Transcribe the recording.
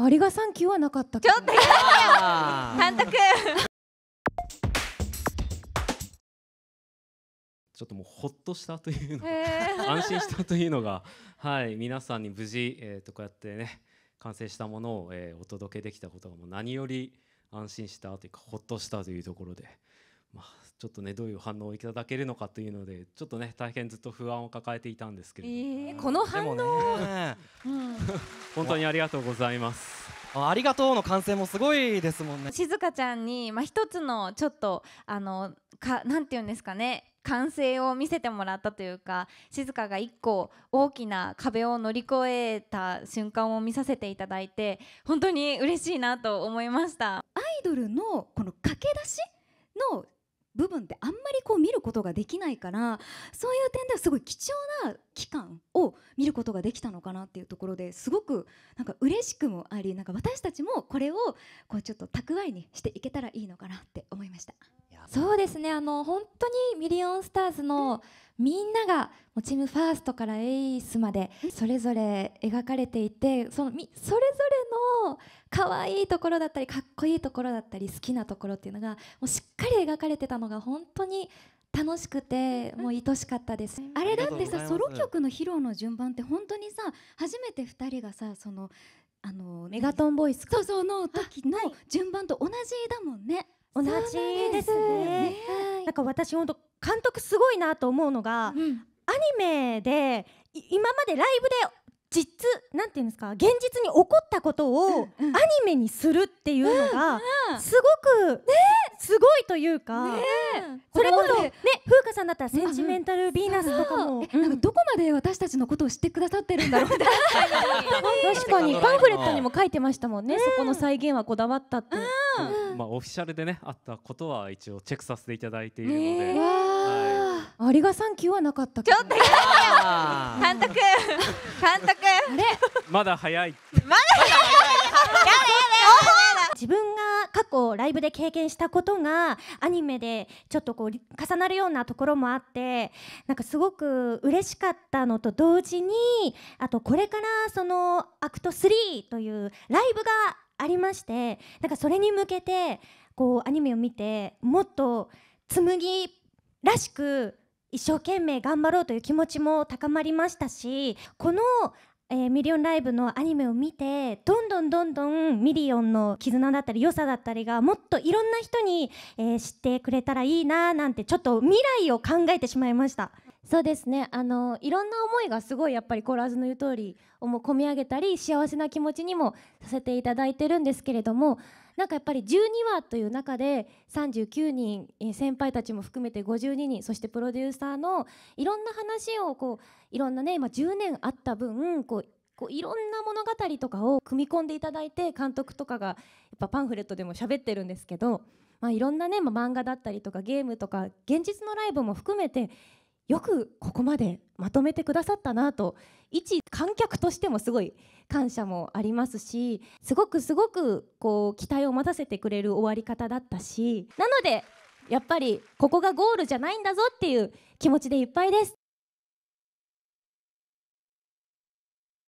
有賀産休はなかったちょっと監督ちょっともうほっとしたというの、安心したというのが、はい、皆さんに無事、えー、とこうやってね完成したものを、えー、お届けできたことがもう何より安心したというかほっとしたというところで、まあ、ちょっとねどういう反応をいただけるのかというのでちょっとね大変ずっと不安を抱えていたんですけれども、えー、この反応、ね、うん本当にありがとうございますあありがとうの歓声もすごいですもんね静香ちゃんに、まあ、一つのちょっとあのかなんて言うんですかね完成を見せてもらったというか静香が一個大きな壁を乗り越えた瞬間を見させていただいて本当に嬉しいなと思いましたアイドルのこの駆け出しの部分ってあんことができないからそういう点ではすごい貴重な期間を見ることができたのかなっていうところですごくなんか嬉しくもありなんか私たちもこれをこうちょっと蓄えにしていけたらいいのかなって思いました。そうですねあの本当にミリオンスターズのみんなが、もチームファーストからエースまでそれぞれ描かれていてそのみそれぞれの可愛いところだったりかっこいいところだったり好きなところっていうのがもうしっかり描かれてたのが本当に楽しくてもう愛しかったです、うん、あれだってさソロ曲の披露の順番って本当にさ初めて2人がさそのあのメガトンボイスそうそうの時の順番と同じだもんね、同じですね、ね、なんか私本当監督すごいなと思うのが、うん、アニメで今までライブで実なんていうんですか現実に起こったことをアニメにするっていうのがすごくすごいというか、それこそね風花さんだったらセンチメンタルヴィーナスとかも、なんかどこまで私たちのことを知ってくださってるんだろうって確かにパンフレットにも書いてましたもんね、そこの再現はこだわったって、まあオフィシャルでねあったことは一応チェックさせていただいているので。ありがさん級はなかったけどちょっと監督監督あれまだ早いまだ早い自分が過去ライブで経験したことがアニメでちょっとこう重なるようなところもあってなんかすごく嬉しかったのと同時にあとこれからそのアクト3というライブがありましてなんかそれに向けてこうアニメを見てもっと紬らしく一生懸命頑張ろうという気持ちも高まりましたしこの、えー、ミリオンライブのアニメを見てどんどんどんどんミリオンの絆だったり良さだったりがもっといろんな人に、えー、知ってくれたらいいななんてちょっと未来を考えてしまいました。そうですねあのいろんな思いがすごいやっぱりコーラーズの言う通りを込み上げたり幸せな気持ちにもさせていただいてるんですけれどもなんかやっぱり12話という中で39人先輩たちも含めて52人そしてプロデューサーのいろんな話をこういろんなね今10年あった分こうこういろんな物語とかを組み込んでいただいて監督とかがやっぱパンフレットでも喋ってるんですけど、まあ、いろんなね、まあ、漫画だったりとかゲームとか現実のライブも含めてよくここまでまとめてくださったなと一観客としてもすごい感謝もありますしすごくすごくこう期待を待たせてくれる終わり方だったしなのでやっぱりここがゴールじゃないんだぞっていう気持ちでいっぱいです